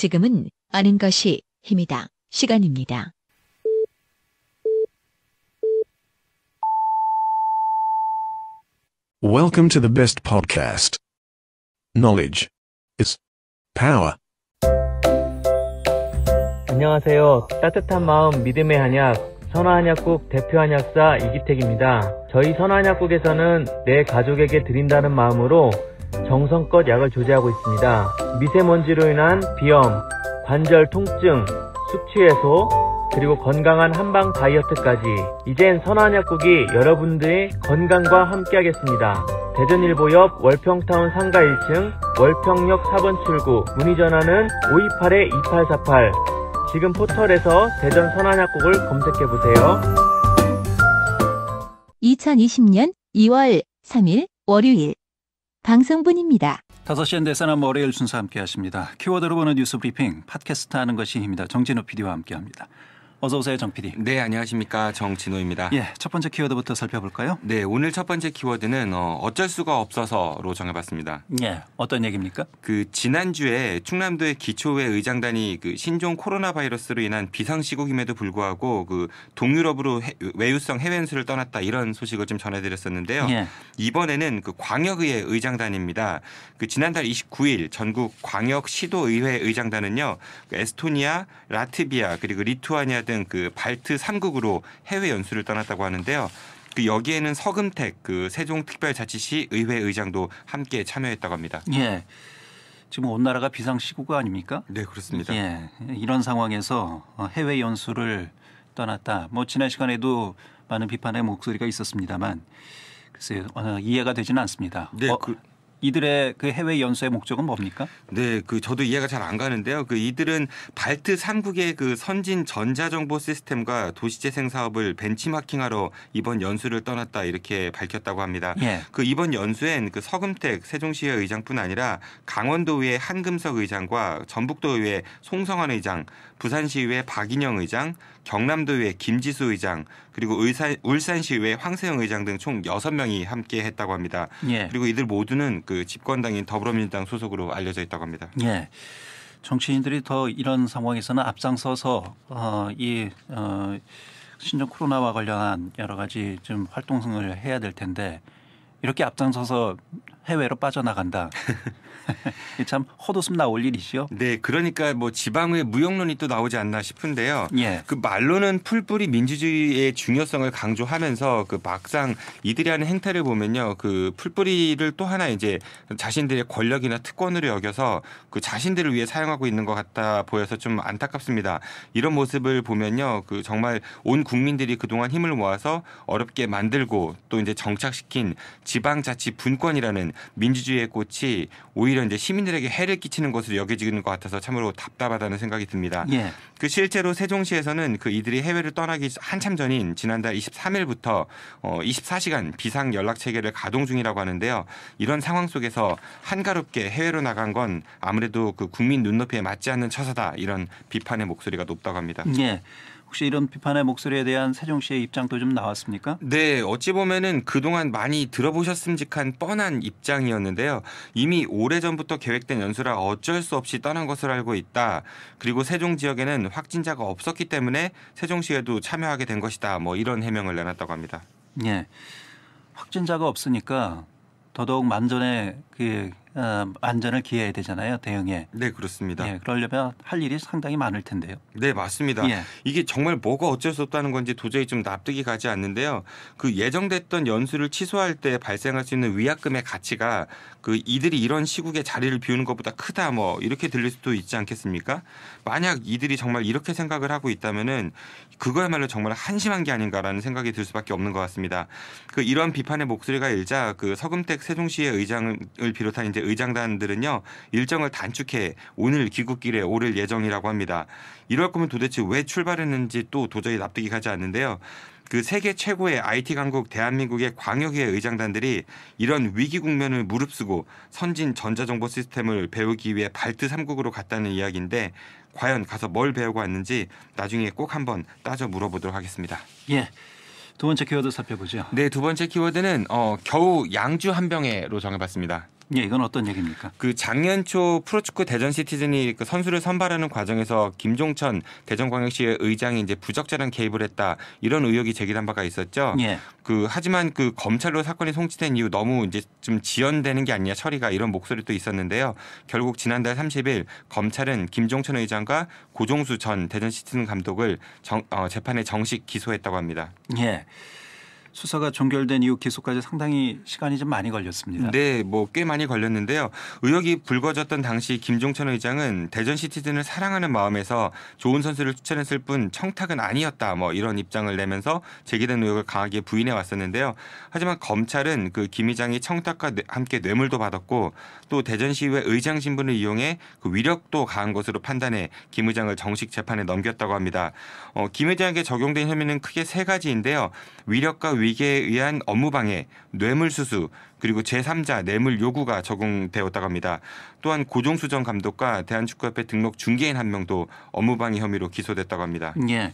지금은 아는 것이 힘이다. 시간입니다. Welcome to t h Knowledge is power. 안녕하세요. 따뜻한 마음 믿음의 한약 선화한약국 대표 한약사 이기택입니다. 저희 선화한약국에서는 내 가족에게 드린다는 마음으로 정성껏 약을 조제하고 있습니다. 미세먼지로 인한 비염, 관절 통증, 숙취 해소, 그리고 건강한 한방 다이어트까지 이젠 선한약국이 여러분들의 건강과 함께하겠습니다. 대전일보 옆 월평타운 상가 1층 월평역 4번 출구 문의 전화는 528-2848 지금 포털에서 대전 선한약국을 검색해보세요. 2020년 2월 3일 월요일 방송분입니다. 5시엔 대선한 월요일 순서 함께 하십니다. 키워드로 보는 뉴스 브리핑 팟캐스트 하는 것이 힘이다. 정진우 PD와 함께 합니다. 어서 오세요, 정 PD. 네, 안녕하십니까. 정진호입니다. 예, 첫 번째 키워드부터 살펴볼까요? 네, 오늘 첫 번째 키워드는 어, 쩔 수가 없어서로 정해봤습니다. 예, 어떤 얘기입니까? 그 지난주에 충남도의 기초회 의장단이 그 신종 코로나 바이러스로 인한 비상시국임에도 불구하고 그 동유럽으로 해, 외유성 해외 연수를 떠났다 이런 소식을 좀 전해드렸었는데요. 예. 이번에는 그 광역의회 의장단입니다. 그 지난달 29일 전국 광역시도의회 의장단은요, 그 에스토니아, 라트비아 그리고 리투아니아 등그 발트 3국으로 해외 연수를 떠났다고 하는데요. 그 여기에는 서금택 그 세종특별자치시 의회 의장도 함께 참여했다고 합니다. 예. 지금 온 나라가 비상시국 아닙니까? 네, 그렇습니다. 예. 이런 상황에서 해외 연수를 떠났다. 뭐 지난 시간에도 많은 비판의 목소리가 있었습니다만 글쎄요. 어, 이해가 되지는 않습니다. 네, 어, 그 이들의 그 해외 연수의 목적은 뭡니까? 네, 그 저도 이해가 잘 안 가는데요. 그 이들은 발트 3국의 그 선진 전자 정보 시스템과 도시재생 사업을 벤치마킹하러 이번 연수를 떠났다 이렇게 밝혔다고 합니다. 예. 그 이번 연수엔 그 서금택 세종시의 의장뿐 아니라 강원도의 한금석 의장과 전북도의 송성환 의장 부산시의회 박인영 의장, 경남도의회 김지수 의장, 그리고 의사, 울산시의회 황세영 의장 등 총 여섯 명이 함께 했다고 합니다. 예. 그리고 이들 모두는 그 집권당인 더불어민주당 소속으로 알려져 있다고 합니다. 예. 정치인들이 더 이런 상황에서는 앞장서서 어, 이 어, 신종 코로나와 관련한 여러 가지 좀 활동성을 해야 될 텐데 이렇게 앞장서서 해외로 빠져나간다. 참 헛웃음 나올 일이죠. 네, 그러니까 뭐 지방의 무용론이 또 나오지 않나 싶은데요. 예. 그 말로는 풀뿌리 민주주의의 중요성을 강조하면서 그 막상 이들이 하는 행태를 보면요, 그 풀뿌리를 또 하나 이제 자신들의 권력이나 특권으로 여겨서 그 자신들을 위해 사용하고 있는 것 같다 보여서 좀 안타깝습니다. 이런 모습을 보면요, 그 정말 온 국민들이 그동안 힘을 모아서 어렵게 만들고 또 이제 정착시킨 지방자치 분권이라는 민주주의의 꽃이 오히려 오히려 이제 시민들에게 해를 끼치는 것으로 여겨지는 것 같아서 참으로 답답하다는 생각이 듭니다. 예. 그 실제로 세종시에서는 그 이들이 해외를 떠나기 한참 전인 지난달 23일부터 어 24시간 비상 연락 체계를 가동 중이라고 하는데요. 이런 상황 속에서 한가롭게 해외로 나간 건 아무래도 그 국민 눈높이에 맞지 않는 처사다 이런 비판의 목소리가 높다고 합니다. 예. 혹시 이런 비판의 목소리에 대한 세종 씨의 입장도 좀 나왔습니까? 네, 어찌 보면은 그동안 많이 들어보셨음직한 뻔한 입장이었는데요. 이미 오래전부터 계획된 연수라 어쩔 수 없이 떠난 것을 알고 있다. 그리고 세종 지역에는 확진자가 없었기 때문에 세종시에도 참여하게 된 것이다. 뭐 이런 해명을 내놨다고 합니다. 예. 확진자가 없으니까 더더욱 만전에 그 어, 안전을 기해야 되잖아요 대응에. 네 그렇습니다. 예, 그러려면 할 일이 상당히 많을 텐데요. 네 맞습니다. 예. 이게 정말 뭐가 어쩔 수 없다는 건지 도저히 좀 납득이 가지 않는데요. 그 예정됐던 연수를 취소할 때 발생할 수 있는 위약금의 가치가 그 이들이 이런 시국에 자리를 비우는 것보다 크다 뭐 이렇게 들릴 수도 있지 않겠습니까? 만약 이들이 정말 이렇게 생각을 하고 있다면은 그거야말로 정말 한심한 게 아닌가라는 생각이 들 수밖에 없는 것 같습니다. 그 이런 비판의 목소리가 일자 그 서금택 세종시의 의장을 비롯한 이제 의장단들은요 일정을 단축해 오늘 귀국길에 오를 예정이라고 합니다. 이럴 거면 도대체 왜 출발했는지 또 도저히 납득이 가지 않는데요. 그 세계 최고의 IT 강국 대한민국의 광역의 의장단들이 이런 위기 국면을 무릅쓰고 선진 전자정보 시스템을 배우기 위해 발트 3국으로 갔다는 이야기인데 과연 가서 뭘 배우고 왔는지 나중에 꼭 한번 따져 물어보도록 하겠습니다. 예. 두 번째 키워드 살펴보죠. 네, 두 번째 키워드는 어, 겨우 양주 한 병에로 정해봤습니다. 예, 이건 어떤 얘기입니까? 그 작년 초 프로축구 대전 시티즌이 그 선수를 선발하는 과정에서 김종천 대전광역시의 의장이 이제 부적절한 개입을 했다 이런 의혹이 제기된 바가 있었죠. 예. 그 하지만 그 검찰로 사건이 송치된 이후 너무 이제 좀 지연되는 게 아니냐 처리가 이런 목소리도 있었는데요. 결국 지난달 30일 검찰은 김종천 의장과 고종수 전 대전 시티즌 감독을 정, 어, 재판에 정식 기소했다고 합니다. 예. 수사가 종결된 이후 기소까지 상당히 시간이 좀 많이 걸렸습니다. 네, 뭐 꽤 많이 걸렸는데요. 의혹이 불거졌던 당시 김종천 의장은 대전 시티즌을 사랑하는 마음에서 좋은 선수를 추천했을 뿐 청탁은 아니었다. 뭐 이런 입장을 내면서 제기된 의혹을 강하게 부인해 왔었는데요. 하지만 검찰은 그김 의장이 청탁과 함께 뇌물도 받았고 또 대전시의회 의장 신분을 이용해 그 위력도 강한 것으로 판단해 김 의장을 정식 재판에 넘겼다고 합니다. 어, 김 의장에게 적용된 혐의는 크게 세 가지인데요. 위력과 위계에 의한 업무방해, 뇌물수수, 그리고 제3자 뇌물 요구가 적용되었다고 합니다. 또한 고종수전 감독과 대한축구협회 등록 중개인 한 명도 업무방해 혐의로 기소됐다고 합니다. 예.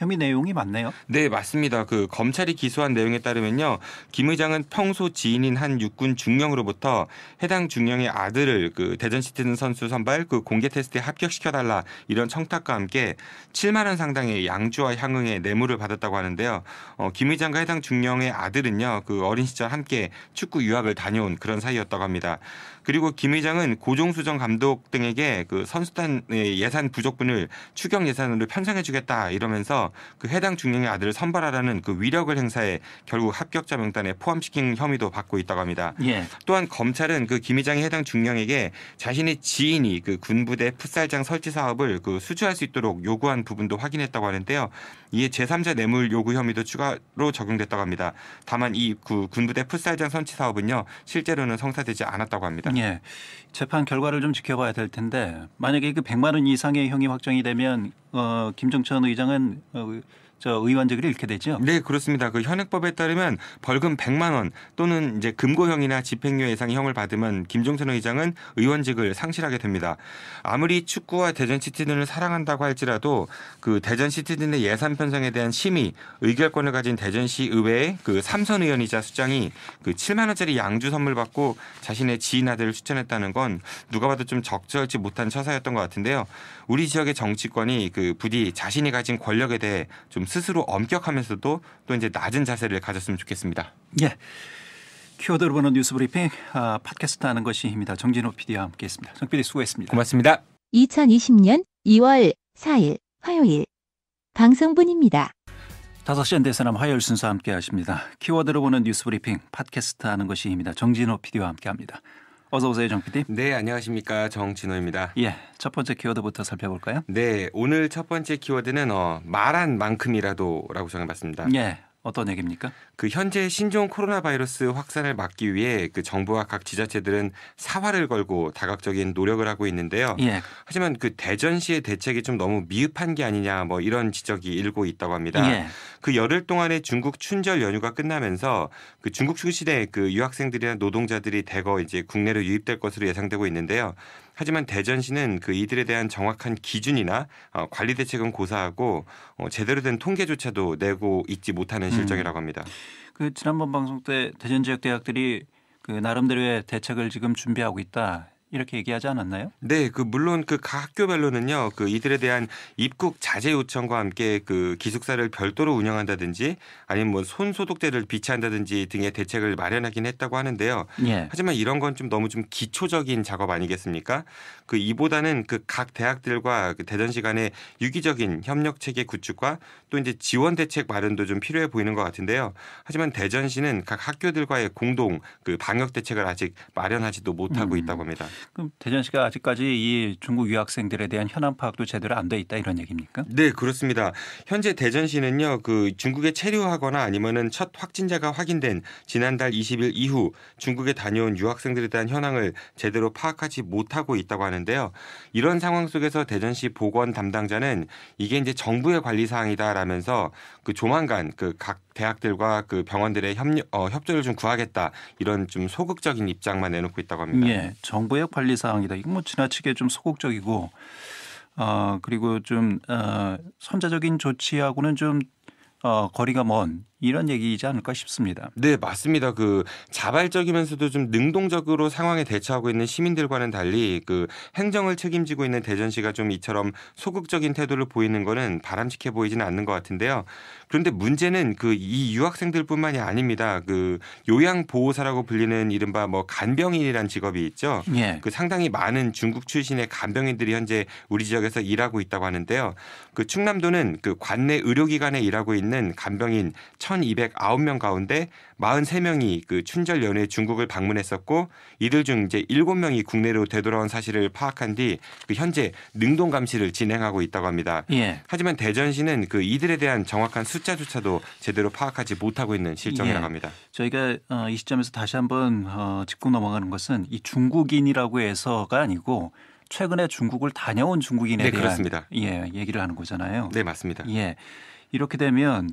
혐의 내용이 맞네요. 네, 맞습니다. 그 검찰이 기소한 내용에 따르면요. 김 의장은 평소 지인인 한 육군 중령으로부터 해당 중령의 아들을 그 대전 시티즌 선수 선발 그 공개 테스트에 합격시켜 달라 이런 청탁과 함께 7만 원 상당의 양주와 향응의 뇌물을 받았다고 하는데요. 어, 김 의장과 해당 중령의 아들은요. 그 어린 시절 함께 축구 유학을 다녀온 그런 사이였다고 합니다. 그리고 김회장은 고종수 정 감독 등에게 그 선수단 의 예, 예산 부족분을 추경 예산으로 편성해주겠다 이러면서 그 해당 중령의 아들을 선발하라는 그 위력을 행사해 결국 합격자 명단에 포함시킨 혐의도 받고 있다고 합니다. 예. 또한 검찰은 그김회장이 해당 중령에게 자신의 지인이 그 군부대 풋살장 설치 사업을 그 수주할 수 있도록 요구한 부분도 확인했다고 하는데요. 이에 제3자 뇌물 요구 혐의도 추가로 적용됐다고 합니다. 다만 이그 군부대 풋살장 선치 사업은요 실제로는 성사되지 않았다고 합니다. 예. 재판 결과를 좀 지켜봐야 될 텐데 만약에 그 100만 원 이상의 형이 확정이 되면 어, 김정천 의장은 어, 저 의원직을 잃게 되죠. 네, 그렇습니다. 그 현행법에 따르면 벌금 100만 원 또는 이제 금고형이나 집행유예 이상의 형을 받으면 김종선 의장은 의원직을 상실하게 됩니다. 아무리 축구와 대전 시티즌을 사랑한다고 할지라도 그 대전 시티즌의 예산 편성에 대한 심의 의결권을 가진 대전시 의회의 그 삼선 의원이자 수장이 그 7만 원짜리 양주 선물 받고 자신의 지인 아들을 추천했다는 건 누가 봐도 좀 적절치 못한 처사였던 것 같은데요. 우리 지역의 정치권이 그 부디 자신이 가진 권력에 대해 좀 스스로 엄격하면서도 또 이제 낮은 자세를 가졌으면 좋겠습니다. 예. 키워드로 보는 뉴스 브리핑 아, 팟캐스트 하는 것이 힘이다. 정진호 PD와 함께했습니다. 정 PD 수고했습니다. 고맙습니다. 2020년 2월 4일 화요일 방송분입니다. 5시 현대 사람 화요일 순서 함께 하십니다. 키워드로 보는 뉴스 브리핑 팟캐스트 하는 것이 힘이다. 정진호 PD와 함께합니다. 어서 오세요, 정 PD. 네, 안녕하십니까, 정진호입니다. 예, 첫 번째 키워드부터 살펴볼까요? 네, 오늘 첫 번째 키워드는 어, 말한 만큼이라도라고 정해봤습니다. 예, 어떤 얘기입니까? 그 현재 신종 코로나 바이러스 확산을 막기 위해 그 정부와 각 지자체들은 사활을 걸고 다각적인 노력을 하고 있는데요. 예. 하지만 그 대전시의 대책이 좀 너무 미흡한 게 아니냐 뭐 이런 지적이 일고 있다고 합니다. 예. 그 열흘 동안의 중국 춘절 연휴가 끝나면서 그 중국 출신의 그 유학생들이나 노동자들이 대거 이제 국내로 유입될 것으로 예상되고 있는데요. 하지만 대전시는 그 이들에 대한 정확한 기준이나 어, 관리 대책은 고사하고 어, 제대로 된 통계조차도 내고 있지 못하는 음. 실정이라고 합니다. 음. 그 지난번 방송 때 대전 지역 대학들이 그 나름대로의 대책을 지금 준비하고 있다. 이렇게 얘기하지 않았나요? 네, 그 물론 그 각 학교별로는요, 그 이들에 대한 입국 자제 요청과 함께 그 기숙사를 별도로 운영한다든지 아니면 뭐손 소독제를 비치한다든지 등의 대책을 마련하긴 했다고 하는데요. 예. 하지만 이런 건 좀 너무 좀 기초적인 작업 아니겠습니까? 그 이보다는 그 각 대학들과 그 대전시 간의 유기적인 협력 체계 구축과 또 이제 지원 대책 마련도 좀 필요해 보이는 것 같은데요. 하지만 대전시는 각 학교들과의 공동 그 방역 대책을 아직 마련하지도 못하고 음. 있다고 합니다. 그럼 대전시가 아직까지 이 중국 유학생들에 대한 현황 파악도 제대로 안 돼 있다 이런 얘기입니까? 네, 그렇습니다. 현재 대전시는요, 그 중국에 체류하거나 아니면은 첫 확진자가 확인된 지난달 20일 이후 중국에 다녀온 유학생들에 대한 현황을 제대로 파악하지 못하고 있다고 하는데요. 이런 상황 속에서 대전시 보건 담당자는 이게 이제 정부의 관리 사항이다라면서 그 조만간 그각 대학들과 그 병원들의 협력, 어, 협조를 좀 구하겠다 이런 좀 소극적인 입장만 내놓고 있다고 합니다. 예, 정부의 관리 사항이다. 이건 뭐 지나치게 좀 소극적이고 어, 그리고 좀 어, 선제적인 조치하고는 좀 어, 거리가 먼 이런 얘기이지 않을까 싶습니다. 네, 맞습니다. 그 자발적이면서도 좀 능동적으로 상황에 대처하고 있는 시민들과는 달리 그 행정을 책임지고 있는 대전시가 좀 이처럼 소극적인 태도를 보이는 거는 바람직해 보이지는 않는 것 같은데요. 그런데 문제는 그 이 유학생들뿐만이 아닙니다. 그 요양 보호사라고 불리는 이른바 뭐 간병인이란 직업이 있죠. 예. 그 상당히 많은 중국 출신의 간병인들이 현재 우리 지역에서 일하고 있다고 하는데요. 그 충남도는 그 관내 의료기관에 일하고 있는 간병인 1,209명 가운데 43명이 그 춘절 연휴에 중국을 방문했었고 이들 중 이제 7명이 국내로 되돌아온 사실을 파악한 뒤그 현재 능동 감시를 진행하고 있다고 합니다. 예. 하지만 대전시는 그 이들에 대한 정확한 숫자조차도 제대로 파악하지 못하고 있는 실정이라고 예. 합니다. 예. 저희가 어, 이 시점에서 다시 한번 어, 짚고 넘어가는 것은 이 중국인이라고 해서가 아니고 최근에 중국을 다녀온 중국인에 네, 대한 그렇습니다. 예, 얘기를 하는 거잖아요. 네, 맞습니다. 예. 이렇게 되면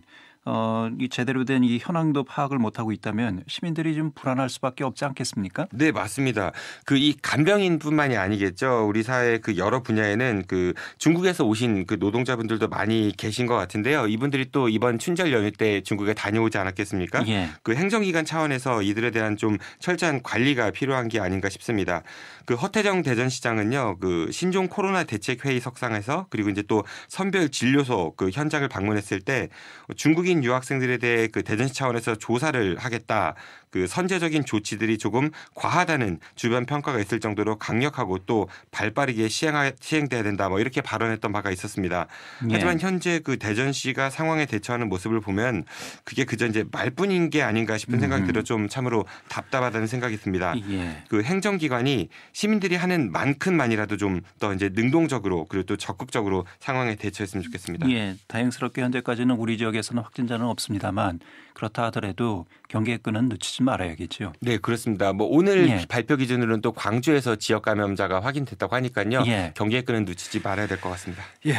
어, 이 제대로 된 이 현황도 파악을 못하고 있다면 시민들이 좀 불안할 수밖에 없지 않겠습니까? 네, 맞습니다. 그 이 간병인뿐만이 아니겠죠. 우리 사회 그 여러 분야에는 그 중국에서 오신 그 노동자분들도 많이 계신 것 같은데요. 이분들이 또 이번 춘절 연휴 때 중국에 다녀오지 않았겠습니까? 예. 그 행정기관 차원에서 이들에 대한 좀 철저한 관리가 필요한 게 아닌가 싶습니다. 그 허태정 대전시장은요, 그 신종 코로나 대책 회의 석상에서 그리고 이제 또 선별 진료소 그 현장을 방문했을 때 중국인 유학생들에 대해 그 대전시 차원에서 조사를 하겠다 그 선제적인 조치들이 조금 과하다는 주변 평가가 있을 정도로 강력하고 또 발빠르게 시행하, 시행돼야 된다 뭐 이렇게 발언했던 바가 있었습니다. 예. 하지만 현재 그 대전시가 상황에 대처하는 모습을 보면 그게 그저 이제 말뿐인 게 아닌가 싶은 생각이 음. 들어 좀 참으로 답답하다는 생각이 듭니다. 예. 그 행정기관이 시민들이 하는 만큼만이라도 좀 더 이제 능동적으로 그리고 또 적극적으로 상황에 대처했으면 좋겠습니다. 예, 다행스럽게 현재까지는 우리 지역에서는 확진자는 없습니다만 그렇다 하더라도 경계의 끈은 놓치지 말아야겠죠. 네, 그렇습니다. 뭐 오늘 예. 발표 기준으로는 또 광주에서 지역 감염자가 확인됐다고 하니까요. 예. 경계의 끈은 놓치지 말아야 될 것 같습니다. 예.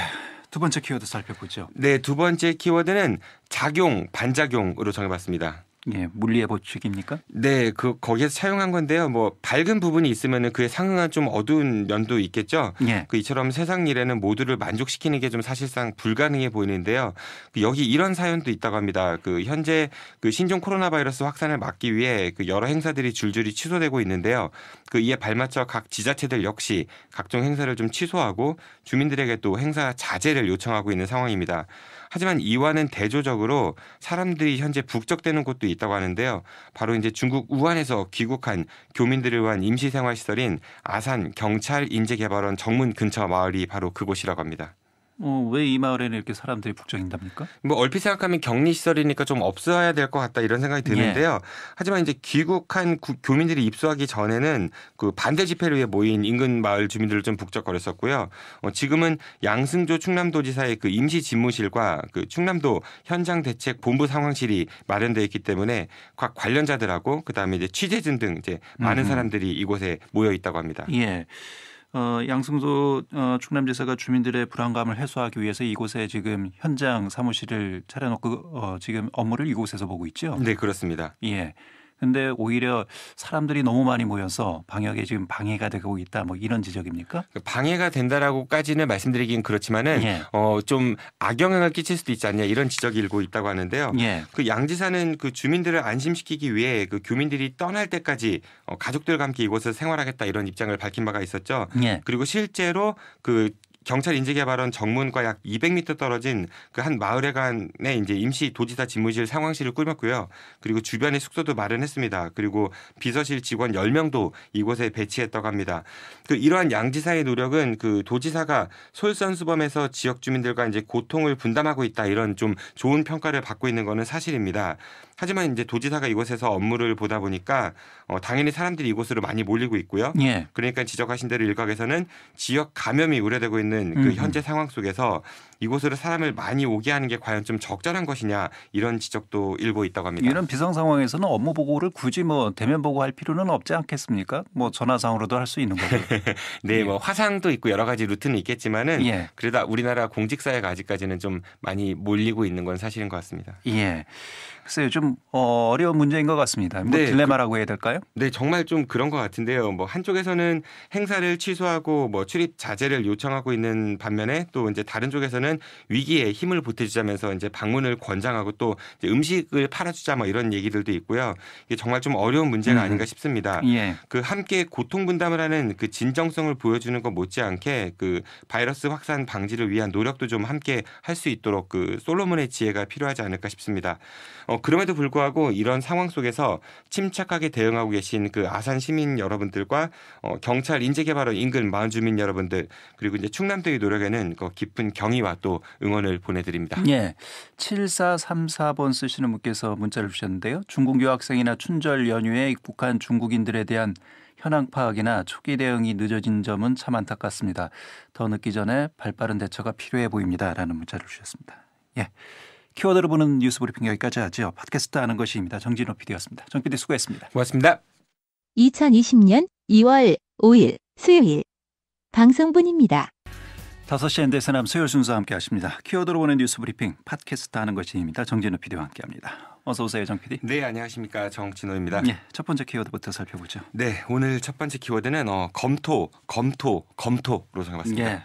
두 번째 키워드 살펴보죠. 네, 두 번째 키워드는 작용, 반작용으로 정해봤습니다. 예, 물리의 법칙입니까? 네, 그 거기에서 차용한 건데요. 뭐 밝은 부분이 있으면은 그에 상응한 좀 어두운 면도 있겠죠. 예. 그 이처럼 세상 일에는 모두를 만족시키는 게 좀 사실상 불가능해 보이는데요. 그 여기 이런 사연도 있다고 합니다. 그 현재 그 신종 코로나 바이러스 확산을 막기 위해 그 여러 행사들이 줄줄이 취소되고 있는데요. 그 이에 발맞춰 각 지자체들 역시 각종 행사를 좀 취소하고 주민들에게 또 행사 자제를 요청하고 있는 상황입니다. 하지만 이와는 대조적으로 사람들이 현재 북적대는 곳도 있다고 하는데요. 바로 이제 중국 우한에서 귀국한 교민들을 위한 임시생활시설인 아산 경찰 인재개발원 정문 근처 마을이 바로 그곳이라고 합니다. 어, 왜 이 마을에는 이렇게 사람들이 북적인답니까? 뭐 얼핏 생각하면 격리 시설이니까 좀 없어야 될 것 같다 이런 생각이 예. 드는데요. 예. 하지만 이제 귀국한 구, 교민들이 입소하기 전에는 그 반대 집회를 위해 모인 인근 마을 주민들을 좀 북적거렸었고요. 어, 지금은 양승조 충남도지사의 그 임시 집무실과 그 충남도 현장 대책 본부 상황실이 마련돼 있기 때문에 각 관련자들하고 그다음에 이제 취재진 등 이제 많은 사람들이 이곳에 모여 있다고 합니다. 예. 어, 양승조 어, 충남지사가 주민들의 불안감을 해소하기 위해서 이곳에 지금 현장 사무실을 차려놓고 그, 어, 지금 업무를 이곳에서 보고 있죠. 네, 그렇습니다. 예. 근데 오히려 사람들이 너무 많이 모여서 방역에 지금 방해가 되고 있다 뭐 이런 지적입니까? 그 방해가 된다라고까지는 말씀드리긴 그렇지만은 예. 어좀 악영향을 끼칠 수도 있지 않냐 이런 지적이 일고 있다고 하는데요. 예. 그양지사는그 주민들을 안심시키기 위해 그 교민들이 떠날 때까지 어, 가족들과 함께 이곳에서 생활하겠다 이런 입장을 밝힌 바가 있었죠. 예. 그리고 실제로 그 경찰 인재개발원 정문과 약 200m 떨어진 그 한 마을에 간에 이제 임시 도지사 집무실 상황실을 꾸몄고요. 그리고 주변의 숙소도 마련했습니다. 그리고 비서실 직원 10명도 이곳에 배치했다고 합니다. 그 이러한 양지사의 노력은 그 도지사가 솔선수범해서 지역 주민들과 이제 고통을 분담하고 있다 이런 좀 좋은 평가를 받고 있는 것은 사실입니다. 하지만 이제 도지사가 이곳에서 업무를 보다 보니까 어, 당연히 사람들이 이곳으로 많이 몰리고 있고요. 예. 그러니까 지적하신 대로 일각에서는 지역 감염이 우려되고 있는 있는 그 음, 음. 현재 상황 속에서 이곳으로 사람을 많이 오게 하는 게 과연 좀 적절한 것이냐 이런 지적도 일고 있다고 합니다. 이런 비상 상황에서는 업무 보고를 굳이 뭐 대면 보고할 필요는 없지 않겠습니까? 뭐 전화상으로도 할 수 있는 거죠. 네, 뭐 예. 뭐 화상도 있고 여러 가지 루트는 있겠지만은 예. 그러다 우리나라 공직 사회가 아직까지는 좀 많이 몰리고 있는 건 사실인 것 같습니다. 예. 글쎄요, 좀 어, 어려운 문제인 것 같습니다. 뭐 네, 그 딜레마라고 해야 될까요? 네, 정말 좀 그런 것 같은데요. 뭐 한쪽에서는 행사를 취소하고 뭐 출입 자제를 요청하고 있는 반면에 또 이제 다른 쪽에서는 정부에 위기에 힘을 보태주자면서 이제 방문을 권장하고 또 음식을 팔아주자 뭐 이런 얘기들도 있고요. 이게 정말 좀 어려운 문제가 음. 아닌가 싶습니다. 예. 그 함께 고통 분담을 하는 그 진정성을 보여주는 것 못지않게 그 바이러스 확산 방지를 위한 노력도 좀 함께 할 수 있도록 그 솔로몬의 지혜가 필요하지 않을까 싶습니다. 어, 그럼에도 불구하고 이런 상황 속에서 침착하게 대응하고 계신 그 아산 시민 여러분들과 어, 경찰 인재개발원 인근 마을 주민 여러분들 그리고 이제 충남도의 노력에는 그 깊은 경의와 또 응원을 보내드립니다. 예. 7434번 쓰시는 분께서 문자를 주셨는데요. 중국 유학생이나 춘절 연휴에 입국한 중국인들에 대한 현황 파악이나 초기 대응이 늦어진 점은 참 안타깝습니다. 더 늦기 전에 발빠른 대처가 필요해 보입니다라는 문자를 주셨습니다. 예. 키워드로 보는 뉴스 브리핑 여기까지 하죠. 팟캐스트 하는 것입니다. 정진호 PD였습니다. 정 PD 수고했습니다. 고맙습니다. 2020년 2월 5일 수요일 방송분입니다. 5시 엔데스 남 수요일 순서 함께 하십니다. 키워드로 보는 뉴스 브리핑 팟캐스트 하는 것입니다. 정진우 PD와 함께 합니다. 어서 오세요, 정 PD. 네, 안녕하십니까. 정진호입니다. 네, 예, 첫 번째 키워드부터 살펴보죠. 네, 오늘 첫 번째 키워드는 어, 검토, 검토, 검토로 정해봤습니다. 네.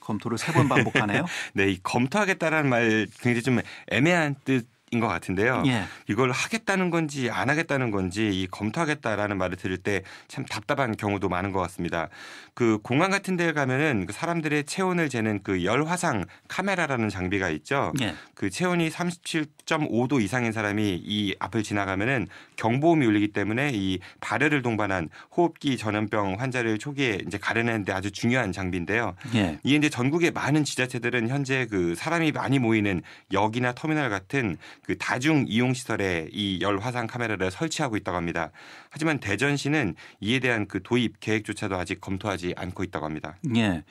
검토를 세 번 반복하네요. 네, 이 검토하겠다라는 말 굉장히 좀 애매한 뜻 인것 같은데요. 예. 이걸 하겠다는 건지 안 하겠다는 건지 이 검토하겠다라는 말을 들을 때 참 답답한 경우도 많은 것 같습니다. 그 공항 같은 데 가면은 그 사람들의 체온을 재는 그 열화상 카메라라는 장비가 있죠. 예. 그 체온이 37.5도 이상인 사람이 이 앞을 지나가면은 경보음이 울리기 때문에 이 발열을 동반한 호흡기 전염병 환자를 초기에 이제 가려내는데 아주 중요한 장비인데요. 예. 이게 이제 전국의 많은 지자체들은 현재 그 사람이 많이 모이는 역이나 터미널 같은 그 다중 이용 시설에 이열 화상 카메라를 설치하고 있다고 합니다. 하지만 대전시는 이에 대한 그 도입 계획조차도 아직 검토하지 않고 있다고 합니다. 예.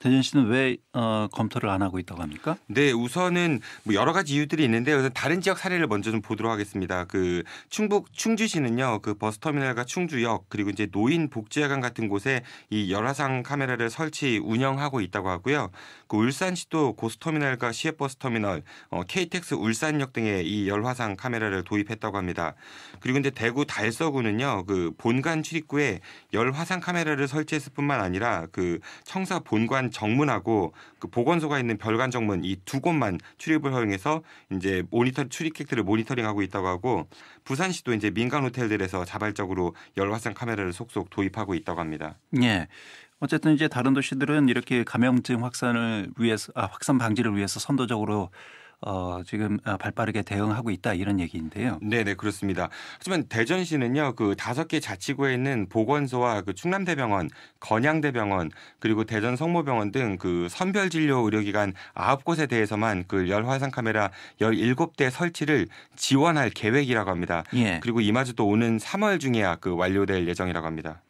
대전 씨는 왜 어, 검토를 안 하고 있다고 합니까? 네, 우선은 뭐 여러 가지 이유들이 있는데 우선 다른 지역 사례를 먼저 좀 보도록 하겠습니다. 그 충북 충주시는요, 그 버스터미널과 충주역 그리고 이제 노인 복지회관 같은 곳에 이 열화상 카메라를 설치 운영하고 있다고 하고요. 그 울산시도 고스터미널과 시외버스터미널, 어, KTX 울산역 등에 이 열화상 카메라를 도입했다고 합니다. 그리고 근데 대구 달서구는요, 그 본관 출입구에 열화상 카메라를 설치했을 뿐만 아니라 그 청사 본관 정문하고 그 보건소가 있는 별관 정문 이 두 곳만 출입을 허용해서 이제 모니터 출입객들을 모니터링하고 있다고 하고 부산시도 이제 민간 호텔들에서 자발적으로 열화상 카메라를 속속 도입하고 있다고 합니다. 예. 어쨌든 이제 다른 도시들은 이렇게 감염증 확산을 위해서 아, 확산 방지를 위해서 선도적으로 어, 지금 아, 발빠르게 대응하고 있다 이런 얘기인데요. 네, 네 그렇습니다. 하지만 대전시는요 그 다섯 개 자치구에 있는 보건소와 그 충남대병원, 건양대병원 그리고 대전 성모병원 등 그 선별 진료 의료기관 아홉 곳에 대해서만 그 열화상 카메라 열일곱 대 설치를 지원할 계획이라고 합니다. 예. 그리고 이마저도 오는 3월 중에야 그 완료될 예정이라고 합니다.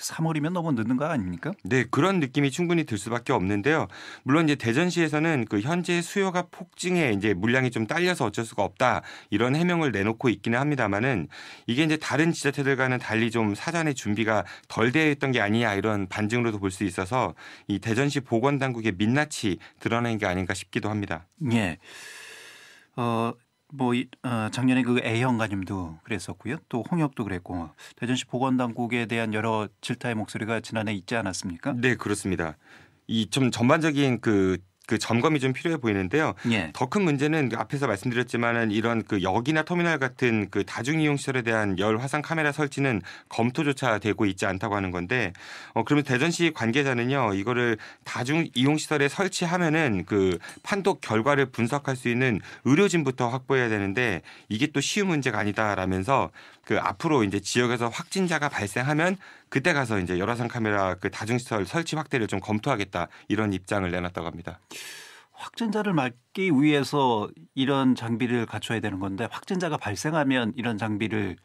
3월이면 너무 늦는 거 아닙니까? 네, 그런 느낌이 충분히 들 수밖에 없는데요. 물론 이제 대전시에서는 그 현재 수요가 폭증해 이제 물량이 좀 딸려서 어쩔 수가 없다 이런 해명을 내놓고 있기는 합니다만은 이게 이제 다른 지자체들과는 달리 좀 사전에 준비가 덜 되어 있던 게 아니냐 이런 반증으로도 볼 수 있어서 이 대전시 보건 당국의 민낯이 드러낸 게 아닌가 싶기도 합니다. 예. 어, 뭐 어, 작년에 그애형가님도 그랬었고요. 또 홍역도 그랬고 대전시 보건당국에 대한 여러 질타의 목소리가 지난해 있지 않았습니까? 네 그렇습니다. 이 좀 전반적인 그그 점검이 좀 필요해 보이는데요. 예. 더큰 문제는 그 앞에서 말씀드렸지만은 이런 그 역이나 터미널 같은 그 다중 이용 시설에 대한 열 화상 카메라 설치는 검토조차 되고 있지 않다고 하는 건데 어 그러면 대전시 관계자는요 이거를 다중 이용 시설에 설치하면은 그 판독 결과를 분석할 수 있는 의료진부터 확보해야 되는데 이게 또 쉬운 문제가 아니다라면서 그 앞으로 이제 지역에서 확진자가 발생하면 그때 가서 이제 열화상 카메라 그 다중시설 설치 확대를 좀 검토하겠다 이런 입장을 내놨다고 합니다. 확진자를 막기 위해서 이런 장비를 갖춰야 되는 건데 확진자가 발생하면 이런 장비를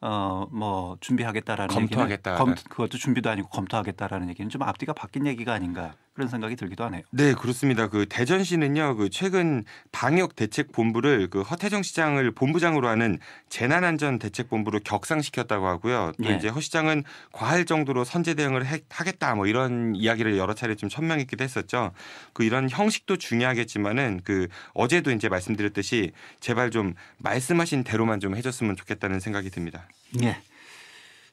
어 뭐 준비하겠다라는 검토하겠다. 검, 그것도 준비도 아니고 검토하겠다라는 얘기는 좀 앞뒤가 바뀐 얘기가 아닌가. 그런 생각이 들기도 하네요. 네, 그렇습니다. 그 대전시는요, 그 최근 방역 대책 본부를 그 허태정 시장을 본부장으로 하는 재난안전 대책 본부로 격상시켰다고 하고요. 또 예. 이제 허 시장은 과할 정도로 선제 대응을 해, 하겠다 뭐 이런 이야기를 여러 차례 좀 천명했기도 했었죠. 그 이런 형식도 중요하겠지만은 그 어제도 이제 말씀드렸듯이 제발 좀 말씀하신 대로만 좀 해줬으면 좋겠다는 생각이 듭니다. 예.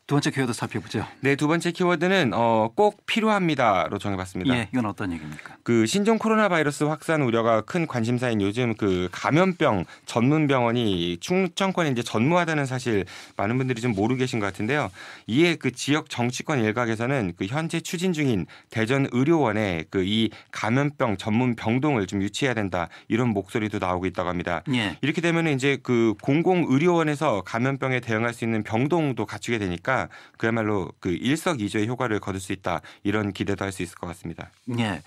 두 번째 키워드 살펴보죠. 네, 두 번째 키워드는 어, 꼭 필요합니다로 정해봤습니다. 예, 이건 어떤 얘기입니까? 그 신종 코로나 바이러스 확산 우려가 큰 관심사인 요즘 그 감염병 전문 병원이 충청권에 이제 전무하다는 사실 많은 분들이 좀 모르고 계신 것 같은데요. 이에 그 지역 정치권 일각에서는 그 현재 추진 중인 대전 의료원에 그 이 감염병 전문 병동을 좀 유치해야 된다 이런 목소리도 나오고 있다고 합니다. 예. 이렇게 되면 이제 그 공공 의료원에서 감염병에 대응할 수 있는 병동도 갖추게 되니까 그야말로 그 일석이조의 효과를 거둘 수 있다 이런 기대도 할 수 있을 것 같습니다. 예.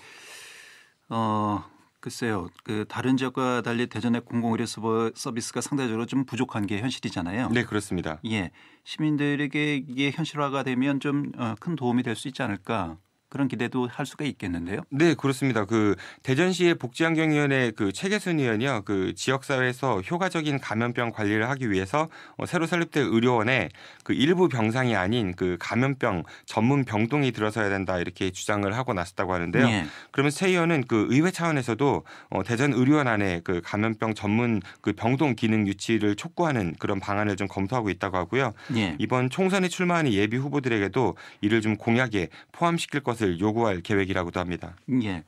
어 글쎄요. 그 다른 지역과 달리 대전의 공공의료 서비스가 상대적으로 좀 부족한 게 현실이잖아요. 네, 그렇습니다. 예. 시민들에게 이게 현실화가 되면 좀큰 어, 도움이 될 수 있지 않을까 그런 기대도 할 수가 있겠는데요. 네, 그렇습니다. 그 대전시의 복지환경위원회 그 최계순 의원이요, 그 지역사회에서 효과적인 감염병 관리를 하기 위해서 어, 새로 설립된 의료원에 그 일부 병상이 아닌 그 감염병 전문 병동이 들어서야 된다 이렇게 주장을 하고 나섰다고 하는데요. 예. 그러면서 최 의원은 그 의회 차원에서도 어, 대전 의료원 안에 그 감염병 전문 그 병동 기능 유치를 촉구하는 그런 방안을 좀 검토하고 있다고 하고요. 예. 이번 총선에 출마하는 예비 후보들에게도 이를 좀 공약에 포함시킬 것을 것을 요구할 계획이라고도 합니다. 예.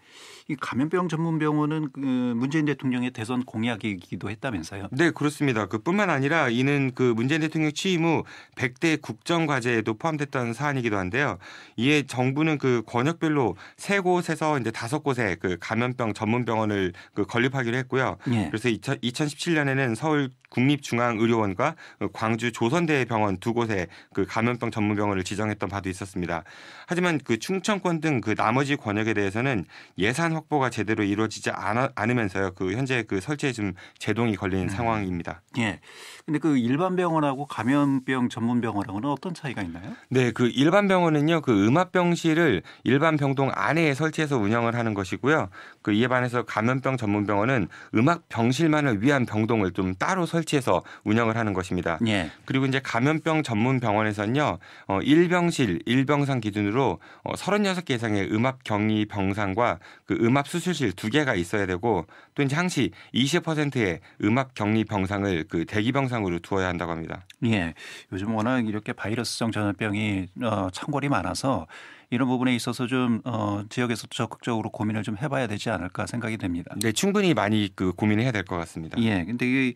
이 감염병 전문 병원은 그 문재인 대통령의 대선 공약이기도 했다면서요. 네, 그렇습니다. 그뿐만 아니라 이는 그 문재인 대통령 취임 후 100대 국정 과제에도 포함됐던 사안이기도 한데요. 이에 정부는 그 권역별로 세 곳에서 이제 다섯 곳에 그 감염병 전문 병원을 그 건립하기로 했고요. 예. 그래서 2000, 2017년에는 서울 국립중앙의료원과 그 광주 조선대병원 두 곳에 그 감염병 전문병원을 지정했던 바도 있었습니다. 하지만 그 충청권 등 그 나머지 권역에 대해서는 예산 확보가 제대로 이루어지지 않으면서요그 현재 그 설치에 좀 제동이 걸린 음. 상황입니다. 예. 근데 그 일반 병원하고 감염병 전문 병원하고는 어떤 차이가 있나요? 네, 그 일반 병원은요. 그 음압병실을 일반 병동 안에 설치해서 운영을 하는 것이고요. 그 이에 반해서 감염병 전문 병원은 음압 병실만을 위한 병동을 좀 따로 설치해서 운영을 하는 것입니다. 예. 그리고 이제 감염병 전문 병원에서는요. 어 1병실, 1병상 기준으로 어 36개 이상의 음압 격리 병상과 그 음압 수술실 두 개가 있어야 되고 또 이제 항시 20%의 음압 격리 병상을 그 대기 병상으로 두어야 한다고 합니다. 예. 요즘 워낙 이렇게 바이러스성 전염병이 어, 창궐이 많아서 이런 부분에 있어서 좀 어, 지역에서도 적극적으로 고민을 좀 해봐야 되지 않을까 생각이 됩니다. 네, 충분히 많이 그 고민해야 될 것 같습니다. 예, 근데 이,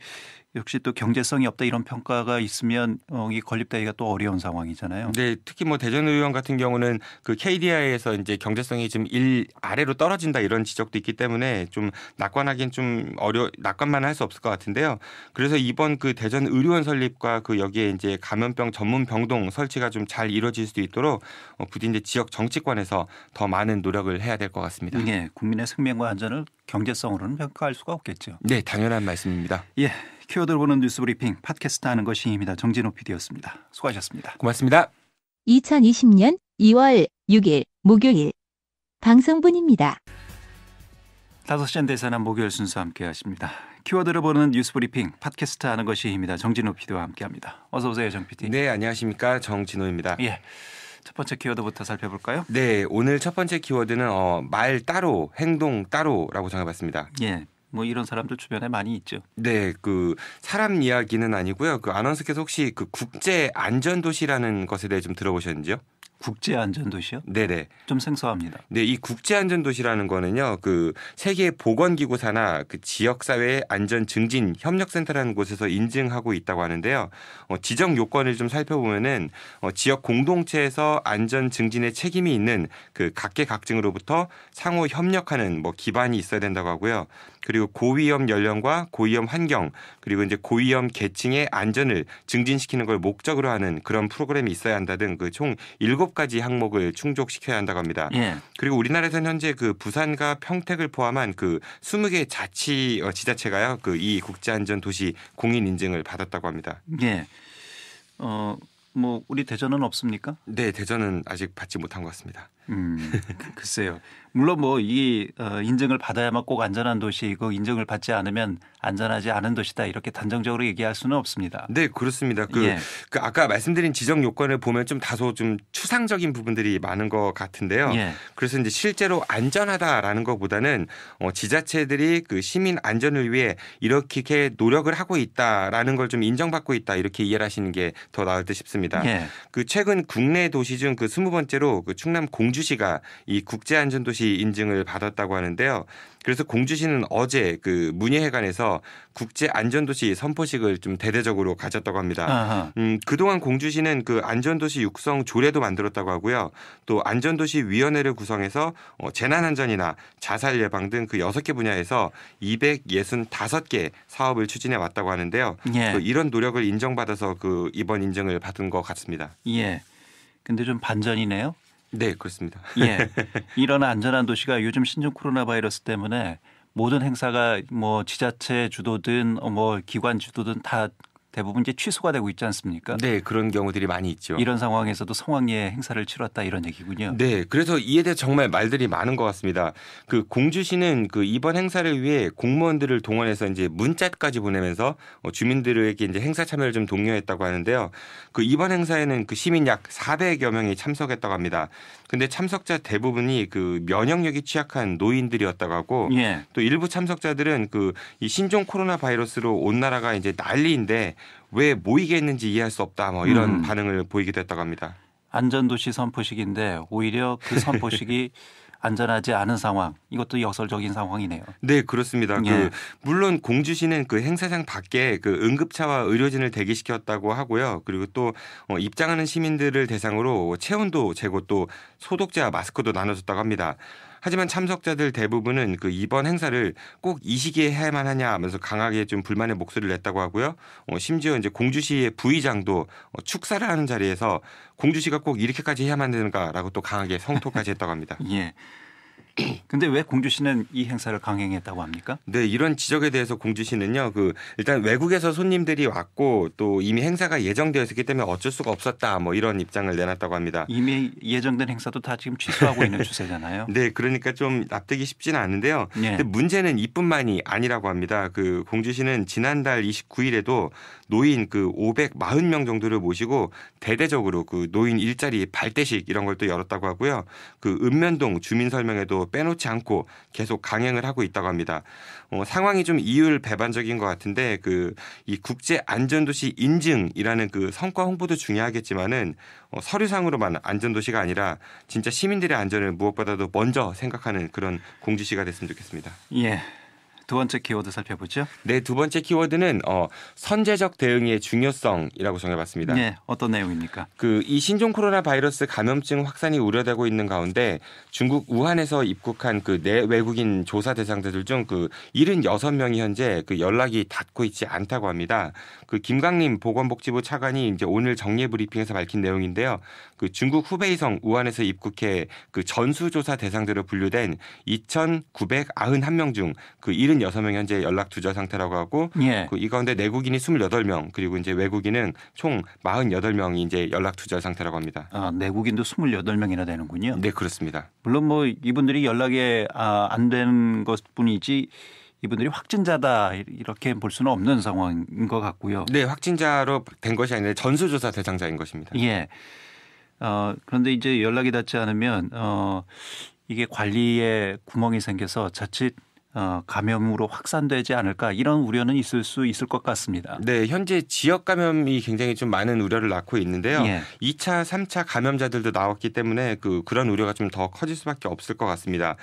역시 또 경제성이 없다 이런 평가가 있으면 어, 이 건립되기가 또 어려운 상황이잖아요. 네, 특히 뭐 대전 의원 같은 경우는 그 KDI에서 이제 경제성이 좀일 아래로 떨어진다 이런 지적도 있기 때문에 좀 낙관하기엔 좀 어려 낙관만 할 수 없을 것 같은데요. 그래서 이번 그 대전 의료원 설립과 그 여기에 이제 감염병 전문 병동 설치가 좀 잘 이루어질 수 있도록 어, 부디 이제 지역 정치권에서 더 많은 노력을 해야 될 것 같습니다. 네, 국민의 생명과 안전을 경제성으로는 평가할 수가 없겠죠. 네, 당연한 말씀입니다. 예. 키워드를 보는 뉴스 브리핑 팟캐스트 하는 것이입니다. 정진호 PD였습니다. 수고하셨습니다. 고맙습니다. 2020년 2월 6일 목요일 방송분입니다. 5 시간 대사는 목요일 순서 함께 하십니다. 키워드를 보는 뉴스 브리핑 팟캐스트 하는 것이입니다. 정진호 PD와 함께합니다. 어서 오세요, 정 PD. 네, 안녕하십니까, 정진호입니다. 예. 첫 번째 키워드부터 살펴볼까요? 네, 오늘 첫 번째 키워드는 어, 말 따로, 행동 따로라고 정해봤습니다. 예, 뭐 이런 사람들 주변에 많이 있죠. 네, 그 사람 이야기는 아니고요. 그 아나운서께서 혹시 그 국제 안전 도시라는 것에 대해 좀 들어보셨는지요? 국제 안전 도시요? 네네. 좀 생소합니다. 네, 이 국제 안전 도시라는 거는요, 그 세계 보건기구사나 그 지역 사회 안전 증진 협력센터라는 곳에서 인증하고 있다고 하는데요. 어, 지정 요건을 좀 살펴보면은 어, 지역 공동체에서 안전 증진에 책임이 있는 그 각계각층으로부터 상호 협력하는 뭐 기반이 있어야 된다고 하고요. 그리고 고위험 연령과 고위험 환경 그리고 이제 고위험 계층의 안전을 증진시키는 걸 목적으로 하는 그런 프로그램이 있어야 한다 등그총 일곱 일곱 가지 항목을 충족시켜야 한다고 합니다. 예. 그리고 우리나라에서는 현재 그 부산과 평택을 포함한 그 20개 자치 어, 지자체가요. 그 이 국제안전 도시 공인 인증을 받았다고 합니다. 예. 어, 뭐 우리 대전은 없습니까? 네, 대전은 아직 받지 못한 것 같습니다. 음, 그, 글쎄요. 물론 뭐이 어, 인증을 받아야만 꼭 안전한 도시이고 인증을 받지 않으면 안전하지 않은 도시다 이렇게 단정적으로 얘기할 수는 없습니다. 네 그렇습니다. 그, 예. 그 아까 말씀드린 지정 요건을 보면 좀 다소 좀 추상적인 부분들이 많은 것 같은데요. 예. 그래서 이제 실제로 안전하다라는 것보다는 어, 지자체들이 그 시민 안전을 위해 이렇게 노력을 하고 있다라는 걸 좀 인정받고 있다 이렇게 이해를 하시는 게 더 나을 듯 싶습니다. 예. 그 최근 국내 도시 중 그 스무 번째로 그 충남 공주 공주시가 이 국제안전도시 인증을 받았다고 하는데요. 그래서 공주시는 어제 그 문예회관에서 국제안전도시 선포식을 좀 대대적으로 가졌다고 합니다. 음, 그동안 공주시는 그 안전도시 육성 조례도 만들었다고 하고요. 또 안전도시 위원회를 구성해서 어, 재난안전이나 자살 예방 등 그 여섯 개 분야에서 265개 사업을 추진해 왔다고 하는데요. 예. 이런 노력을 인정받아서 그 이번 인증을 받은 것 같습니다. 예. 근데 좀 반전이네요. 네, 그렇습니다. 예. 이런 안전한 도시가 요즘 신종 코로나 바이러스 때문에 모든 행사가 뭐 지자체 주도든 어, 뭐 기관 주도든 다 대부분 이제 취소가 되고 있지 않습니까? 네, 그런 경우들이 많이 있죠. 이런 상황에서도 성황리에 행사를 치렀다 이런 얘기군요. 네, 그래서 이에 대해 정말 말들이 많은 것 같습니다. 그 공주시는 그 이번 행사를 위해 공무원들을 동원해서 이제 문자까지 보내면서 어, 주민들에게 이제 행사 참여를 좀 독려했다고 하는데요. 그 이번 행사에는 그 시민 약 400여 명이 참석했다고 합니다. 근데 참석자 대부분이 그 면역력이 취약한 노인들이었다고 하고 예. 또 일부 참석자들은 그 이 신종 코로나 바이러스로 온 나라가 이제 난리인데 왜 모이게 했는지 이해할 수 없다 뭐 이런 음. 반응을 보이기도 했다고 합니다. 안전도시 선포식인데 오히려 그 선포식이 안전하지 않은 상황 이것도 역설적인 상황이네요. 네 그렇습니다. 그 예. 그 물론 공주시는 그 행사장 밖에 그 응급차와 의료진을 대기시켰다고 하고요. 그리고 또 어, 입장하는 시민들을 대상으로 체온도 재고 또 소독제와 마스크도 나눠줬다고 합니다. 하지만 참석자들 대부분은 그 이번 행사를 꼭 이 시기에 해야만 하냐 하면서 강하게 좀 불만의 목소리를 냈다고 하고요. 어, 심지어 이제 공주시의 부의장도 어, 축사를 하는 자리에서 공주시가 꼭 이렇게까지 해야만 되는가라고 또 강하게 성토까지 했다고 합니다. 예. 근데 왜 공주시는 이 행사를 강행했다고 합니까? 네, 이런 지적에 대해서 공주시는요. 그 일단 외국에서 손님들이 왔고 또 이미 행사가 예정되어 있었기 때문에 어쩔 수가 없었다. 뭐 이런 입장을 내놨다고 합니다. 이미 예정된 행사도 다 지금 취소하고 있는 추세잖아요. 네, 그러니까 좀 납득이 쉽지는 않은데요. 네. 근데 문제는 이뿐만이 아니라고 합니다. 그 공주시는 지난달 29일에도 노인 그 540명 정도를 모시고 대대적으로 그 노인 일자리 발대식 이런 걸 또 열었다고 하고요. 그 읍면동 주민 설명회도 빼놓지 않고 계속 강행을 하고 있다고 합니다. 어, 상황이 좀 이율 배반적인 것 같은데 그 이 국제 안전도시 인증이라는 그 성과 홍보도 중요하겠지만은 어, 서류상으로만 안전도시가 아니라 진짜 시민들의 안전을 무엇보다도 먼저 생각하는 그런 공지시가 됐으면 좋겠습니다. 예. 두 번째 키워드 살펴보죠. 네, 두 번째 키워드는 어, 선제적 대응의 중요성이라고 정해봤습니다. 네, 어떤 내용입니까? 그 이 신종 코로나 바이러스 감염증 확산이 우려되고 있는 가운데 중국 우한에서 입국한 그내 네 외국인 조사 대상자들 중그 76명이 현재 그 연락이 닿고 있지 않다고 합니다. 그 김강림 보건복지부 차관이 이제 오늘 정례 브리핑에서 밝힌 내용인데요. 그 중국 후베이성 우한에서 입국해 그 전수조사 대상대로 분류된 2,991명 중그 76명 현재 연락 투자 상태라고 하고 예. 그이 가운데 내국인이 28명 그리고 이제 외국인은 총 48명이 이제 연락 투자 상태라고 합니다. 아, 내국인도 28명이나 되는군요. 네, 그렇습니다. 물론 뭐 이분들이 연락에 아, 안된 것뿐이지 이분들이 확진자다 이렇게 볼 수는 없는 상황인 것 같고요. 네, 확진자로 된 것이 아니라 전수조사 대상자인 것입니다. 예. 어, 그런데 이제 연락이 닿지 않으면 어, 이게 관리에 구멍이 생겨서 자칫 어, 감염으로 확산되지 않을까 이런 우려는 있을 수 있을 것 같습니다. 네, 현재 지역 감염이 굉장히 좀 많은 우려를 낳고 있는데요. 예. 2차, 3차 감염자들도 나왔기 때문에 그 그런 우려가 좀 더 커질 수밖에 없을 것 같습니다.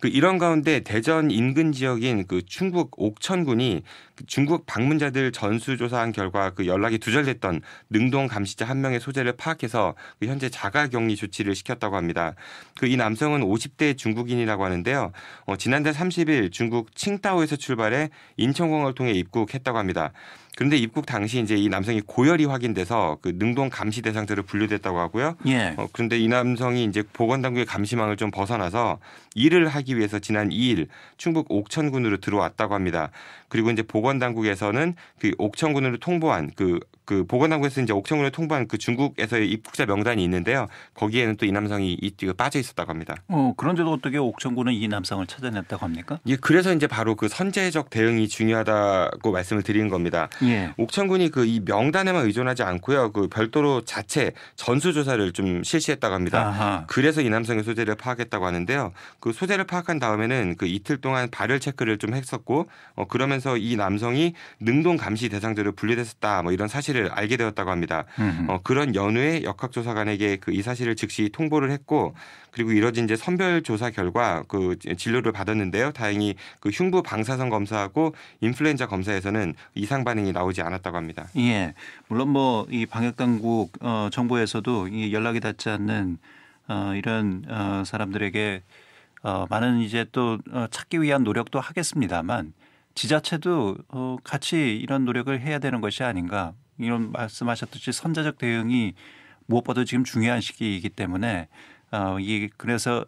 그 이런 가운데 대전 인근 지역인 그 충북 옥천군이 그 중국 방문자들 전수조사한 결과 그 연락이 두절됐던 능동 감시자 한 명의 소재를 파악해서 그 현재 자가격리 조치를 시켰다고 합니다. 그 이 남성은 50대 중국인이라고 하는데요. 어, 지난달 30일 중국 칭다오에서 출발해 인천공항을 통해 입국했다고 합니다. 그런데 입국 당시 이제 이 남성이 고열이 확인돼서 그 능동 감시 대상자로 분류됐다고 하고요. 예. 어, 그런데 이 남성이 이제 보건당국의 감시망을 좀 벗어나서 일을 하기 위해서 지난 2일 충북 옥천군으로 들어왔다고 합니다. 그리고 이제 보건당국에서는 그 옥천군으로 통보한 그그 보건당국에서 이제 옥천군을 통보한 그 중국에서의 입국자 명단이 있는데요. 거기에는 또 이 남성이 빠져 있었다고 합니다. 어, 그런데도 어떻게 옥천군은 이 남성을 찾아냈다고 합니까? 예, 그래서 이제 바로 그 선제적 대응이 중요하다고 말씀을 드리는 겁니다. 예. 옥천군이 그 이 명단에만 의존하지 않고요. 그 별도로 자체 전수 조사를 좀 실시했다고 합니다. 아하. 그래서 이 남성의 소재를 파악했다고 하는데요. 그 소재를 파악한 다음에는 그 이틀 동안 발열 체크를 좀 했었고 어, 그러면서 이 남성이 능동 감시 대상자로 분류됐었다 뭐 이런 사실을 사실을 알게 되었다고 합니다. 어, 그런 연후에 역학조사관에게 그 이 사실을 즉시 통보를 했고 그리고 이뤄진 이제 선별 조사 결과 그 진료를 받았는데요. 다행히 그 흉부 방사선 검사하고 인플루엔자 검사에서는 이상 반응이 나오지 않았다고 합니다. 예. 물론 뭐 이 방역 당국 어 정부에서도 이 연락이 닿지 않는 어 이런 어 사람들에게 어 많은 이제 또 어, 찾기 위한 노력도 하겠습니다만 지자체도 어 같이 이런 노력을 해야 되는 것이 아닌가 이런 말씀하셨듯이 선제적 대응이 무엇보다 지금 중요한 시기이기 때문에 어, 이 그래서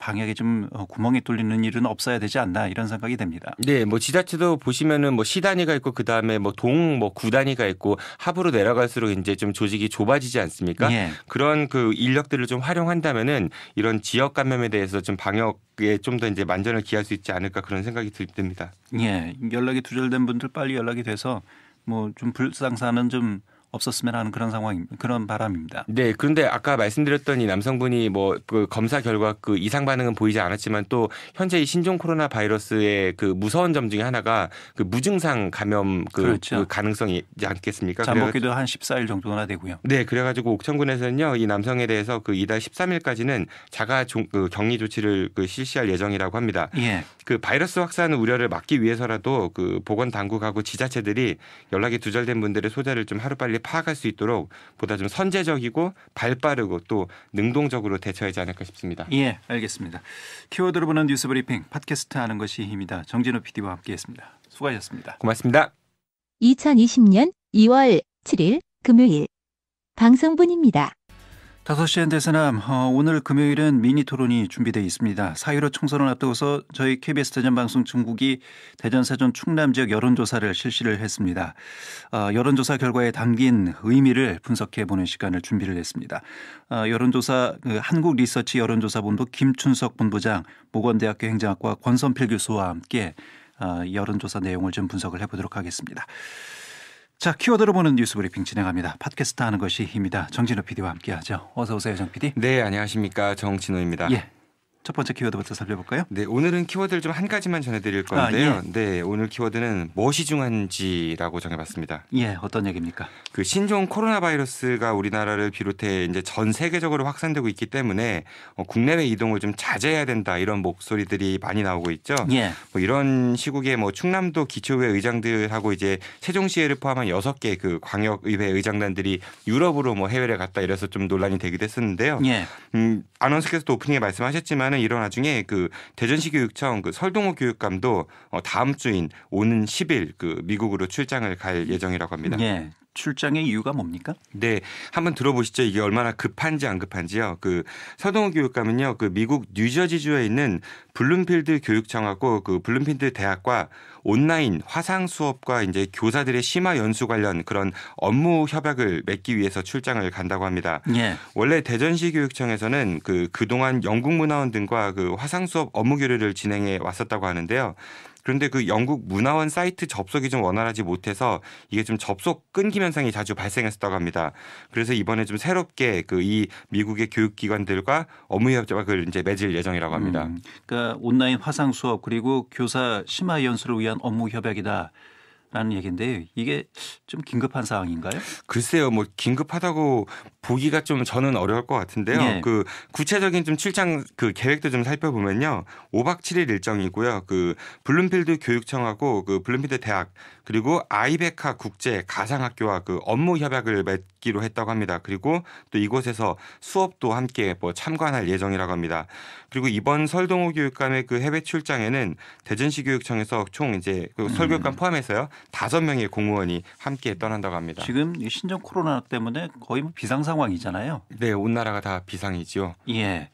방역에 좀 어, 구멍이 뚫리는 일은 없어야 되지 않나 이런 생각이 됩니다. 네, 뭐 지자체도 보시면은 뭐 시단위가 있고 그 다음에 뭐 동 뭐 구단위가 있고 하부로 내려갈수록 이제 좀 조직이 좁아지지 않습니까? 예. 그런 그 인력들을 좀 활용한다면은 이런 지역 감염에 대해서 좀 방역에 좀 더 이제 만전을 기할 수 있지 않을까 그런 생각이 듭니다. 예, 연락이 두절된 분들 빨리 연락이 돼서 뭐좀 불상사는 좀 없었으면 하는 그런 상황 그런 바람입니다. 네, 그런데 아까 말씀드렸던 이 남성분이 뭐 그 검사 결과 그 이상 반응은 보이지 않았지만 또 현재 이 신종 코로나 바이러스의 그 무서운 점 중에 하나가 그 무증상 감염 그, 그렇죠. 그 가능성이 있지 않겠습니까? 잠복기도 한 14일 정도나 되고요. 네, 그래가지고 옥천군에서는요 이 남성에 대해서 그 이달 13일까지는 자가 종, 그 격리 조치를 그 실시할 예정이라고 합니다. 예. 그 바이러스 확산 우려를 막기 위해서라도 그 보건 당국하고 지자체들이 연락이 두절된 분들의 소재를 좀 하루빨리 파악할 수 있도록 보다 좀 선제적이고 발빠르고 또 능동적으로 대처하지 않을까 싶습니다. 예, 알겠습니다. 키워드로 보는 뉴스 브리핑 팟캐스트 하는 것이 힘이다. 정진호 PD와 함께했습니다. 수고하셨습니다. 고맙습니다. 2020년 2월 7일 금요일 방송분입니다. 5 시엔 대세남 어, 오늘 금요일은 미니 토론이 준비되어 있습니다. 4.15 총선을 앞두고서 저희 KBS 대전 방송 중국이 대전 사전 충남 지역 여론조사를 실시를 했습니다. 어, 여론조사 결과에 담긴 의미를 분석해 보는 시간을 준비를 했습니다. 어, 여론조사 그 한국 리서치 여론조사본부 김춘석 본부장 모건대학교 행정학과 권선필 교수와 함께 어, 여론조사 내용을 좀 분석을 해보도록 하겠습니다. 자, 키워드로 보는 뉴스 브리핑 진행합니다. 팟캐스트 하는 것이 힘이다. 정진호 PD와 함께하죠. 어서 오세요, 정 PD. 네, 안녕하십니까. 정진호입니다. 예, 첫 번째 키워드부터 살펴볼까요? 네, 오늘은 키워드를 좀 한 가지만 전해드릴 아, 건데요. 아, 예. 네, 오늘 키워드는 무엇이 중한지라고 요 정해봤습니다. 예, 어떤 얘기입니까? 그 신종 코로나 바이러스가 우리나라를 비롯해 이제 전 세계적으로 확산되고 있기 때문에 어, 국내외 이동을 좀 자제해야 된다 이런 목소리들이 많이 나오고 있죠. 예. 뭐 이런 시국에 뭐 충남도 기초의회 의장들하고 이제 세종시를 포함한 여섯 개 그 광역의회 의장단들이 유럽으로 뭐 해외를 갔다 이래서 좀 논란이 되기도 했었는데요. 예. 음, 아나운서께서도 오프닝에 말씀하셨지만 일단은 이런 와중에 그 대전시 교육청 그 설동호 교육감도 어 다음 주인 오는 10일 그 미국으로 출장을 갈 예정이라고 합니다. 예. 출장의 이유가 뭡니까? 네, 한번 들어보시죠. 이게 얼마나 급한지 안 급한지요. 그 서동호 교육감은요, 그 미국 뉴저지주에 있는 블룸필드 교육청하고 그 블룸필드 대학과 온라인 화상 수업과 이제 교사들의 심화 연수 관련 그런 업무 협약을 맺기 위해서 출장을 간다고 합니다. 예. 원래 대전시 교육청에서는 그 그동안 영국 문화원 등과 그 화상 수업 업무 교류를 진행해 왔었다고 하는데요. 그런데 그 영국 문화원 사이트 접속이 좀 원활하지 못해서 이게 좀 접속 끊김 현상이 자주 발생했었다고 합니다. 그래서 이번에 좀 새롭게 그 이 미국의 교육기관들과 업무 협약을 이제 맺을 예정이라고 합니다. 음, 그러니까 온라인 화상 수업 그리고 교사 심화 연수를 위한 업무 협약이다. 라는 얘기인데 이게 좀 긴급한 상황인가요? 글쎄요, 뭐 긴급하다고 보기가 좀 저는 어려울 것 같은데요. 예. 그 구체적인 좀 출장 그 계획도 좀 살펴보면요, 5박 7일 일정이고요. 그 블룸필드 교육청하고 그 블룸필드 대학 그리고 아이베카 국제 가상학교와 그 업무 협약을 맺 갖기로 했다고 합니다. 그리고 또 이곳에서 수업도 함께 뭐 참관할 예정이라고 합니다. 그리고 이번 설동호 교육감의 그 해외 출장에는 대전시 교육청에서 총 이제 그 음. 설교육감 포함해서요 다섯 명의 공무원이 함께 떠난다고 합니다. 지금 신종 코로나 때문에 거의 뭐 비상 상황이잖아요. 네, 온 나라가 다 비상이지요. 예.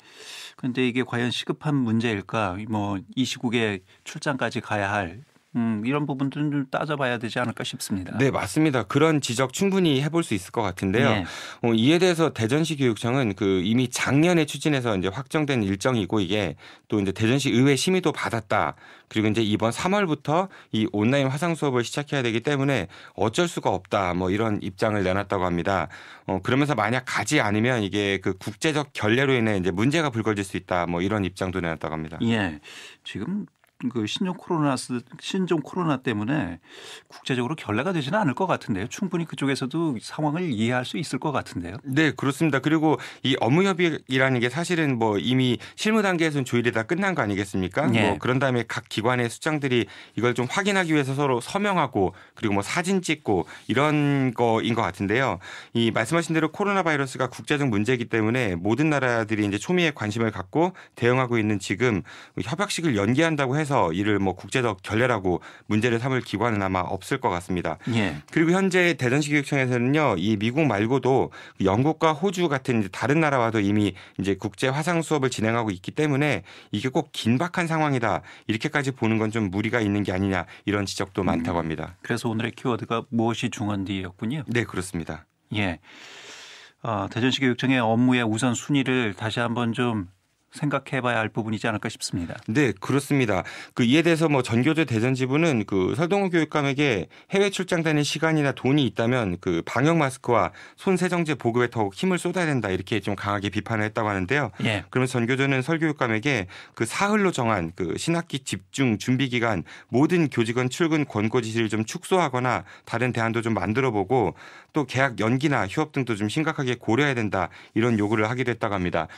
근데 이게 과연 시급한 문제일까? 뭐 이 시국에 출장까지 가야 할 음, 이런 부분들은 좀 따져봐야 되지 않을까 싶습니다. 네, 맞습니다. 그런 지적 충분히 해볼 수 있을 것 같은데요. 네. 어, 이에 대해서 대전시 교육청은 그 이미 작년에 추진해서 이제 확정된 일정이고 이게 또 이제 대전시 의회 심의도 받았다. 그리고 이제 이번 3월부터 이 온라인 화상 수업을 시작해야 되기 때문에 어쩔 수가 없다. 뭐 이런 입장을 내놨다고 합니다. 어, 그러면서 만약 가지 않으면 이게 그 국제적 결례로 인해 이제 문제가 불거질 수 있다. 뭐 이런 입장도 내놨다고 합니다. 예. 지금 그 신종 코로나 신종 코로나 때문에 국제적으로 결례가 되지는 않을 것 같은데요. 충분히 그쪽에서도 상황을 이해할 수 있을 것 같은데요. 네, 그렇습니다. 그리고 이 업무 협의이라는게 사실은 뭐 이미 실무 단계에서는 조율이 다 끝난 거 아니겠습니까? 네. 뭐 예. 그런 다음에 각 기관의 수장들이 이걸 좀 확인하기 위해서 서로 서명하고 그리고 뭐 사진 찍고 이런 거인 것 같은데요. 이 말씀하신 대로 코로나 바이러스가 국제적 문제이기 때문에 모든 나라들이 이제 초미의 관심을 갖고 대응하고 있는 지금 협약식을 연기한다고 해서 해서 이를 뭐 국제적 결례라고 문제를 삼을 기관은 아마 없을 것 같습니다. 예. 그리고 현재 대전시 교육청에서는요, 이 미국 말고도 영국과 호주 같은 다른 나라와도 이미 이제 국제 화상 수업을 진행하고 있기 때문에 이게 꼭 긴박한 상황이다 이렇게까지 보는 건 좀 무리가 있는 게 아니냐 이런 지적도 음. 많다고 합니다. 그래서 오늘의 키워드가 무엇이 중한디였군요 네, 그렇습니다. 예. 어, 아, 대전시 교육청의 업무의 우선 순위를 다시 한번 좀 생각해봐야 할 부분이지 않을까 싶습니다. 네, 그렇습니다. 그 이에 대해서 뭐 전교조 대전 지부는 그 설동훈 교육감에게 해외 출장 다닐 시간이나 돈이 있다면 그 방역 마스크와 손 세정제 보급에 더욱 힘을 쏟아야 된다 이렇게 좀 강하게 비판을 했다고 하는데요. 예. 그러면 전교조는 설 교육감에게 그 사흘로 정한 그 신학기 집중 준비 기간 모든 교직원 출근 권고 지시를 좀 축소하거나 다른 대안도 좀 만들어보고 또 계약 연기나 휴업 등도 좀 심각하게 고려해야 된다 이런 요구를 하기도 했다고 합니다.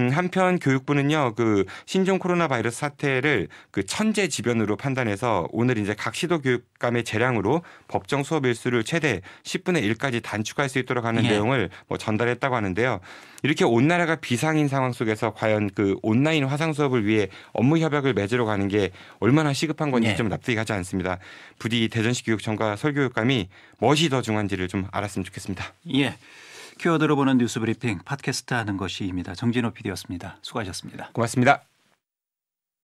음, 한편 교육 교육부는요 그 신종 코로나 바이러스 사태를 그 천재지변으로 판단해서 오늘 이제 각 시도 교육감의 재량으로 법정 수업 일수를 최대 10분의 1까지 단축할 수 있도록 하는 예. 내용을 뭐 전달했다고 하는데요. 이렇게 온 나라가 비상인 상황 속에서 과연 그 온라인 화상 수업을 위해 업무 협약을 맺으러 가는 게 얼마나 시급한 건지 예. 좀 납득이 가지 않습니다. 부디 대전시 교육청과 설교육감이 무엇이 더 중한지를 요좀 알았으면 좋겠습니다. 예. 키워드로 보는 뉴스 브리핑 팟캐스트 하는 것이입니다. 정진호 PD였습니다. 수고하셨습니다. 고맙습니다.